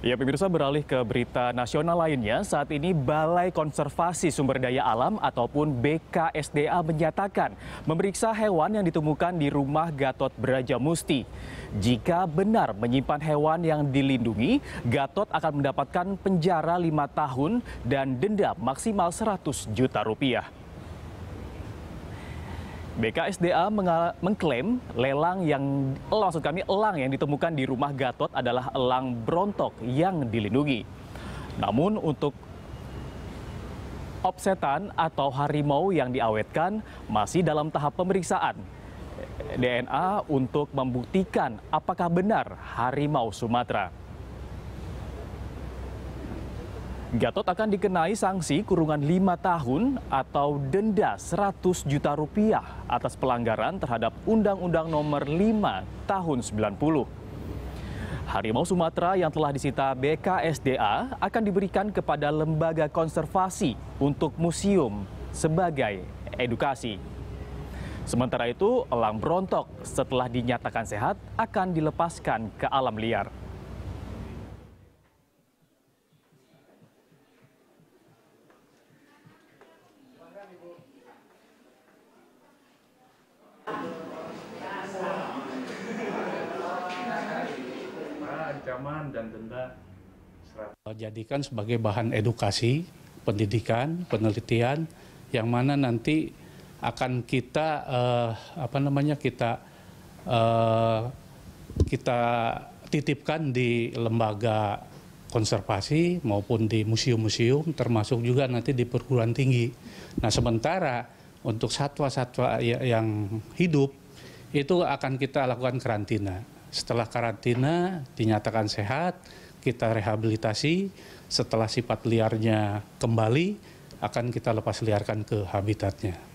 Ya pemirsa beralih ke berita nasional lainnya, saat ini Balai Konservasi Sumber Daya Alam ataupun BKSDA menyatakan memeriksa hewan yang ditemukan di rumah Gatot Brajamusti. Jika benar menyimpan hewan yang dilindungi, Gatot akan mendapatkan penjara 5 tahun dan denda maksimal 100 juta rupiah. BKSDA mengklaim lelang yang oh, maksud kami elang yang ditemukan di rumah Gatot adalah elang brontok yang dilindungi. Namun untuk obsetan atau harimau yang diawetkan masih dalam tahap pemeriksaan DNA untuk membuktikan apakah benar harimau Sumatera. Gatot akan dikenai sanksi kurungan lima tahun atau denda 100 juta rupiah atas pelanggaran terhadap Undang-Undang Nomor 5 Tahun 90. Harimau Sumatera yang telah disita BKSDA akan diberikan kepada lembaga konservasi untuk museum sebagai edukasi. Sementara itu, elang berontok setelah dinyatakan sehat akan dilepaskan ke alam liar. jadikan sebagai bahan edukasi, pendidikan, penelitian yang mana nanti akan kita eh, apa namanya kita eh, kita titipkan di lembaga konservasi maupun di museum-museum termasuk juga nanti di perguruan tinggi. Nah, sementara untuk satwa-satwa ya, yang hidup itu akan kita lakukan karantina. Setelah karantina dinyatakan sehat, kita rehabilitasi, setelah sifat liarnya kembali akan kita lepas liarkan ke habitatnya.